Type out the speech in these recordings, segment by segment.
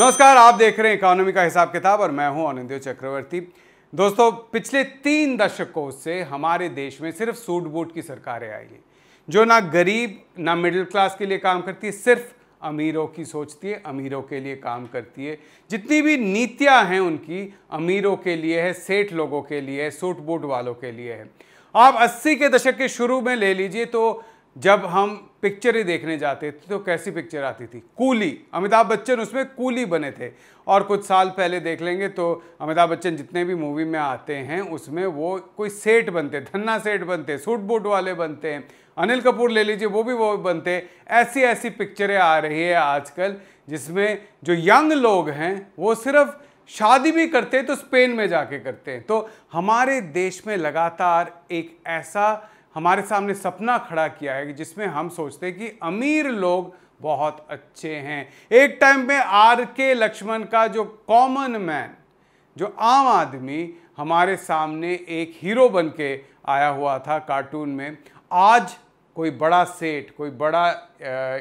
नमस्कार आप देख रहे हैं इकोनॉमी का हिसाब किताब और मैं हूं आनंदो चक्रवर्ती दोस्तों पिछले तीन दशकों से हमारे देश में सिर्फ सूट बूट की सरकारें आई हैं जो ना गरीब ना मिडिल क्लास के लिए काम करती है सिर्फ अमीरों की सोचती है अमीरों के लिए काम करती है जितनी भी नीतियां हैं उनकी अमीरों के लिए है सेठ लोगों के लिए है सूट बूट वालों के लिए है आप 80 के दशक के शुरू में ले लीजिए तो जब हम पिक्चर ही देखने जाते थे तो कैसी पिक्चर आती थी कूली अमिताभ बच्चन उसमें कूली बने थे और कुछ साल पहले देख लेंगे तो अमिताभ बच्चन जितने भी मूवी में आते हैं उसमें वो कोई सेठ बनते धन्ना सेठ बनते सूट बूट वाले बनते हैं अनिल कपूर ले लीजिए वो भी वो बनते ऐसी ऐसी पिक्चरें आ रही है आजकल जिसमें जो यंग लोग हैं वो सिर्फ शादी भी करते हैं तो स्पेन में जाके करते हैं तो हमारे देश में लगातार एक ऐसा हमारे सामने सपना खड़ा किया है जिसमें हम सोचते हैं कि अमीर लोग बहुत अच्छे हैं एक टाइम में आर के लक्ष्मण का जो कॉमन मैन जो आम आदमी हमारे सामने एक हीरो बन के आया हुआ था कार्टून में आज कोई बड़ा सेठ कोई बड़ा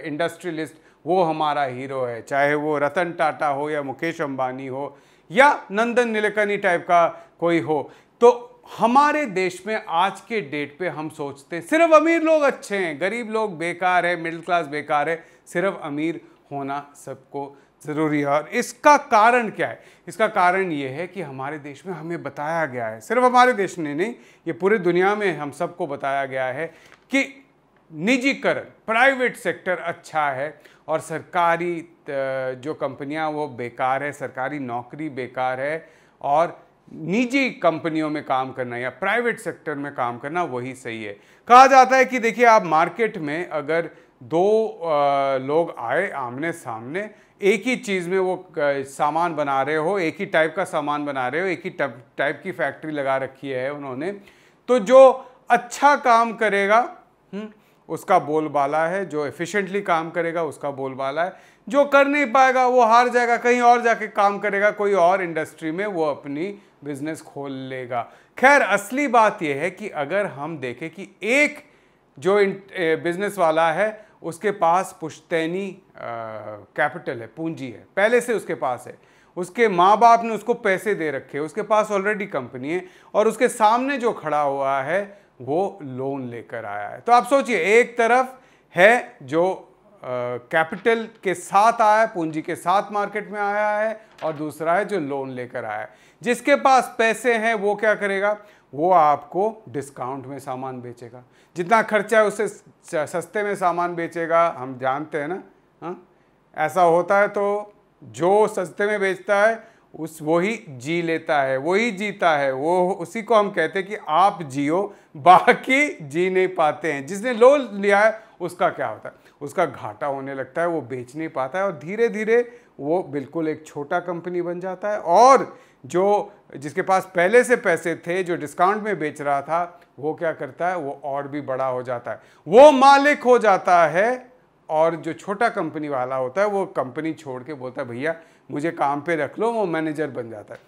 इंडस्ट्रियलिस्ट वो हमारा हीरो है चाहे वो रतन टाटा हो या मुकेश अंबानी हो या नंदन नीलकनी टाइप का कोई हो तो हमारे देश में आज के डेट पे हम सोचते हैं सिर्फ अमीर लोग अच्छे हैं गरीब लोग बेकार है मिडिल क्लास बेकार है सिर्फ अमीर होना सबको ज़रूरी है और इसका कारण क्या है इसका कारण ये है कि हमारे देश में हमें बताया गया है सिर्फ हमारे देश ने नहीं ये पूरी दुनिया में हम सबको बताया गया है कि निजीकरण प्राइवेट सेक्टर अच्छा है और सरकारी जो कंपनियां वो बेकार है सरकारी नौकरी बेकार है और निजी कंपनियों में काम करना या प्राइवेट सेक्टर में काम करना वही सही है कहा जाता है कि देखिए आप मार्केट में अगर दो लोग आए आमने सामने एक ही चीज़ में वो सामान बना रहे हो एक ही टाइप का सामान बना रहे हो एक ही टाइप की फैक्ट्री लगा रखी है उन्होंने तो जो अच्छा काम करेगा हुँ? हम्म, उसका बोलबाला है जो एफिशिएंटली काम करेगा उसका बोलबाला है जो कर नहीं पाएगा वो हार जाएगा कहीं और जाके काम करेगा कोई और इंडस्ट्री में वो अपनी बिजनेस खोल लेगा खैर असली बात यह है कि अगर हम देखें कि एक जो बिजनेस वाला है उसके पास पुश्तैनी कैपिटल है पूंजी है पहले से उसके पास है उसके माँ बाप ने उसको पैसे दे रखे उसके पास ऑलरेडी कंपनी है और उसके सामने जो खड़ा हुआ है वो लोन लेकर आया है तो आप सोचिए एक तरफ है जो कैपिटल के साथ आया है पूंजी के साथ मार्केट में आया है और दूसरा है जो लोन लेकर आया है जिसके पास पैसे हैं वो क्या करेगा वो आपको डिस्काउंट में सामान बेचेगा जितना खर्चा है उसे सस्ते में सामान बेचेगा हम जानते हैं ना हाँ ऐसा होता है तो जो सस्ते में बेचता है उस वही जी लेता है वही जीता है वो उसी को हम कहते हैं कि आप जियो बाकी जी नहीं पाते हैं जिसने लो लिया है उसका क्या होता है उसका घाटा होने लगता है वो बेच नहीं पाता है और धीरे धीरे वो बिल्कुल एक छोटा कंपनी बन जाता है और जो जिसके पास पहले से पैसे थे जो डिस्काउंट में बेच रहा था वो क्या करता है वो और भी बड़ा हो जाता है वो मालिक हो जाता है और जो छोटा कंपनी वाला होता है वो कंपनी छोड़ के बोलता है भैया मुझे काम पे रख लो वो मैनेजर बन जाता है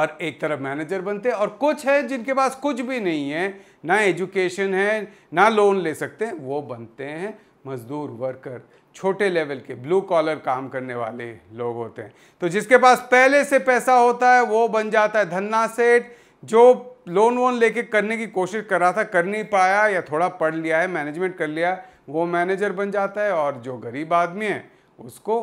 और एक तरफ मैनेजर बनते हैं और कुछ है जिनके पास कुछ भी नहीं है ना एजुकेशन है ना लोन ले सकते हैं वो बनते हैं मजदूर वर्कर छोटे लेवल के ब्लू कॉलर काम करने वाले लोग होते हैं तो जिसके पास पहले से पैसा होता है वो बन जाता है धन्ना सेठ जो लोन वोन लेके करने की कोशिश कर रहा था कर नहीं पाया या थोड़ा पढ़ लिया है मैनेजमेंट कर लिया वो मैनेजर बन जाता है और जो गरीब आदमी है उसको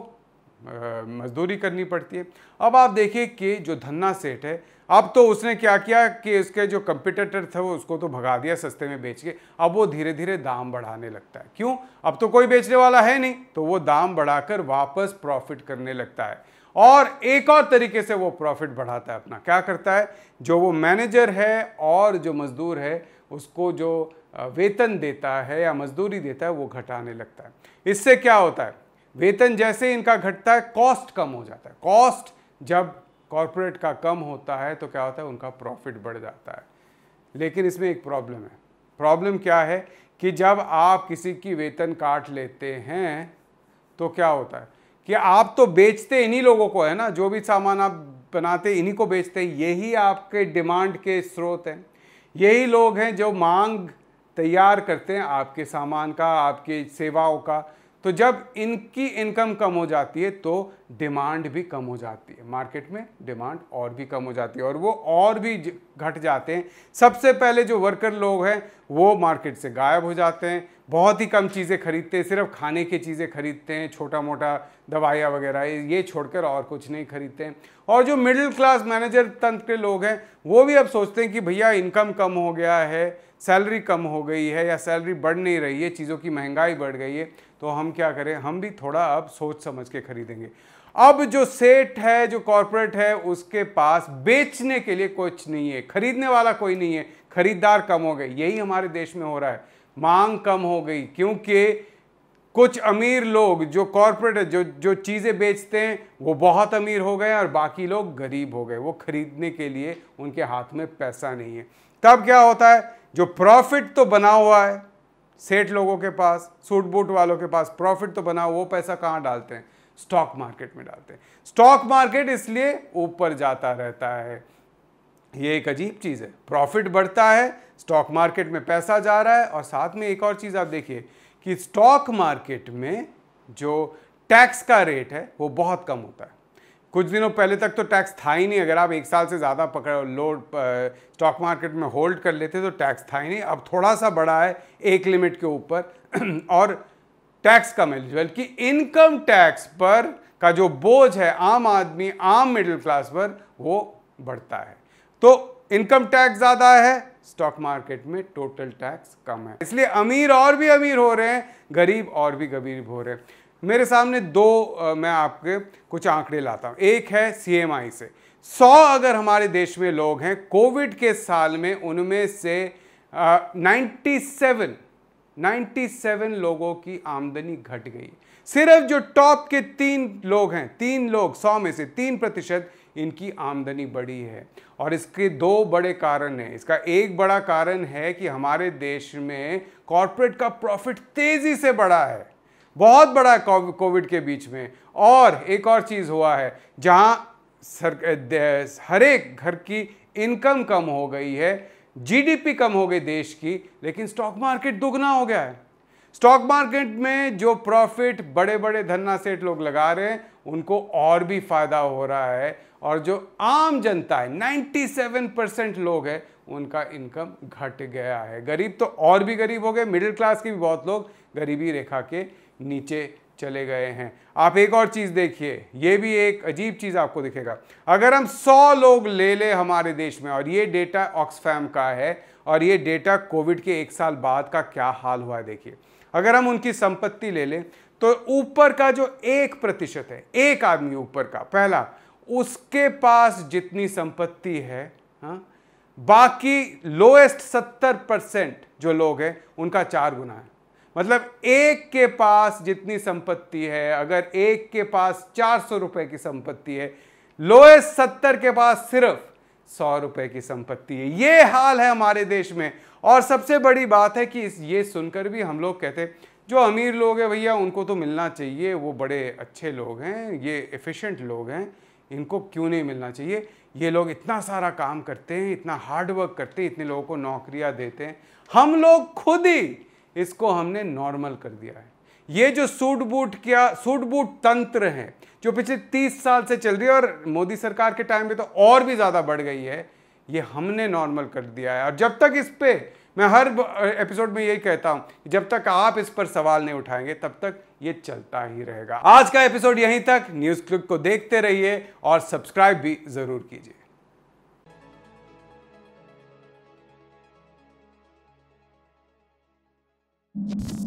मजदूरी करनी पड़ती है अब आप देखिए कि जो धन्ना सेठ है अब तो उसने क्या किया कि उसके जो कंपिटेटर थे वो उसको तो भगा दिया सस्ते में बेच के अब वो धीरे धीरे दाम बढ़ाने लगता है क्यों अब तो कोई बेचने वाला है नहीं तो वो दाम बढ़ाकर वापस प्रॉफिट करने लगता है और एक और तरीके से वो प्रॉफिट बढ़ाता है अपना क्या करता है जो वो मैनेजर है और जो मज़दूर है उसको जो वेतन देता है या मजदूरी देता है वो घटाने लगता है इससे क्या होता है वेतन जैसे इनका घटता है कॉस्ट कम हो जाता है कॉस्ट जब कॉरपोरेट का कम होता है तो क्या होता है उनका प्रॉफिट बढ़ जाता है लेकिन इसमें एक प्रॉब्लम है प्रॉब्लम क्या है कि जब आप किसी की वेतन काट लेते हैं तो क्या होता है कि आप तो बेचते इन्हीं लोगों को है ना जो भी सामान आप बनाते इन्हीं को बेचते हैं यही आपके डिमांड के स्रोत हैं यही लोग हैं जो मांग तैयार करते हैं आपके सामान का आपकी सेवाओं का तो जब इनकी इनकम कम हो जाती है तो डिमांड भी कम हो जाती है मार्केट में डिमांड और भी कम हो जाती है और वो और भी घट जाते हैं सबसे पहले जो वर्कर लोग हैं वो मार्केट से गायब हो जाते हैं बहुत ही कम चीज़ें खरीदते हैं सिर्फ खाने की चीज़ें खरीदते हैं छोटा मोटा दवाइयाँ वगैरह ये छोड़कर और कुछ नहीं खरीदते हैं और जो मिडिल क्लास मैनेजर तंत्र के लोग हैं वो भी अब सोचते हैं कि भैया इनकम कम हो गया है सैलरी कम हो गई है या सैलरी बढ़ नहीं रही है चीज़ों की महंगाई बढ़ गई है तो हम क्या करें हम भी थोड़ा अब सोच समझ के खरीदेंगे अब जो सेठ है जो कॉरपोरेट है उसके पास बेचने के लिए कुछ नहीं है खरीदने वाला कोई नहीं है खरीदार कम हो गए यही हमारे देश में हो रहा है मांग कम हो गई क्योंकि कुछ अमीर लोग जो कॉरपोरेट जो जो चीज़ें बेचते हैं वो बहुत अमीर हो गए और बाकी लोग गरीब हो गए वो खरीदने के लिए उनके हाथ में पैसा नहीं है तब क्या होता है जो प्रॉफिट तो बना हुआ है सेठ लोगों के पास सूट बूट वालों के पास प्रॉफिट तो बना वो पैसा कहाँ डालते हैं स्टॉक मार्केट में डालते हैं स्टॉक मार्केट इसलिए ऊपर जाता रहता है ये एक अजीब चीज़ है प्रॉफिट बढ़ता है स्टॉक मार्केट में पैसा जा रहा है और साथ में एक और चीज़ आप देखिए कि स्टॉक मार्केट में जो टैक्स का रेट है वो बहुत कम होता है कुछ दिनों पहले तक तो टैक्स था ही नहीं अगर आप एक साल से ज़्यादा पकड़ लो स्टॉक मार्केट में होल्ड कर लेते तो टैक्स था ही नहीं अब थोड़ा सा बढ़ा है एक लिमिट के ऊपर और टैक्स कम एलिजिबल कि इनकम टैक्स पर का जो बोझ है आम आदमी आम मिडिल क्लास पर वो बढ़ता है तो इनकम टैक्स ज़्यादा है स्टॉक मार्केट में टोटल टैक्स कम है इसलिए अमीर और भी अमीर हो रहे हैं गरीब और भी गरीब हो रहे हैं मेरे सामने दो मैं आपके कुछ आंकड़े लाता हूँ एक है सी से सौ अगर हमारे देश में लोग हैं कोविड के साल में उनमें से नाइन्टी सेवन नाइन्टी सेवन लोगों की आमदनी घट गई सिर्फ जो टॉप के तीन लोग हैं तीन लोग सौ में से तीन प्रतिशत इनकी आमदनी बढ़ी है और इसके दो बड़े कारण हैं इसका एक बड़ा कारण है कि हमारे देश में कॉरपोरेट का प्रॉफिट तेज़ी से बढ़ा है बहुत बड़ा कोविड के बीच में और एक और चीज़ हुआ है जहाँ सर हर एक घर की इनकम कम हो गई है जीडीपी कम हो गई देश की लेकिन स्टॉक मार्केट दोगुना हो गया है स्टॉक मार्केट में जो प्रॉफिट बड़े बड़े धन्ना सेठ लोग लगा रहे हैं उनको और भी फायदा हो रहा है और जो आम जनता है 97 परसेंट लोग हैं उनका इनकम घट गया है गरीब तो और भी गरीब हो गए मिडिल क्लास के भी बहुत लोग गरीबी रेखा के नीचे चले गए हैं आप एक और चीज़ देखिए ये भी एक अजीब चीज़ आपको दिखेगा अगर हम 100 लोग ले ले हमारे देश में और ये डेटा ऑक्सफैम का है और ये डेटा कोविड के एक साल बाद का क्या हाल हुआ है देखिए अगर हम उनकी संपत्ति ले लें तो ऊपर का जो एक प्रतिशत है एक आदमी ऊपर का पहला उसके पास जितनी संपत्ति है हा? बाकी लोएस्ट सत्तर परसेंट जो लोग हैं उनका चार गुना है मतलब एक के पास जितनी संपत्ति है अगर एक के पास चार सौ रुपये की संपत्ति है लोएस्ट सत्तर के पास सिर्फ सौ रुपए की संपत्ति है ये हाल है हमारे देश में और सबसे बड़ी बात है कि इस ये सुनकर भी हम लोग कहते जो अमीर लोग हैं भैया उनको तो मिलना चाहिए वो बड़े अच्छे लोग हैं ये एफिशिएंट लोग हैं इनको क्यों नहीं मिलना चाहिए ये लोग इतना सारा काम करते हैं इतना हार्डवर्क करते हैं इतने लोगों को नौकरियां देते हैं हम लोग खुद ही इसको हमने नॉर्मल कर दिया है ये जो सूट बूट क्या सूट बूट तंत्र है जो पिछले तीस साल से चल रही है और मोदी सरकार के टाइम पे तो और भी ज़्यादा बढ़ गई है ये हमने नॉर्मल कर दिया है और जब तक इस पर मैं हर एपिसोड में यही कहता हूं जब तक आप इस पर सवाल नहीं उठाएंगे तब तक ये चलता ही रहेगा आज का एपिसोड यहीं तक न्यूज़ क्लिक को देखते रहिए और सब्सक्राइब भी ज़रूर कीजिए you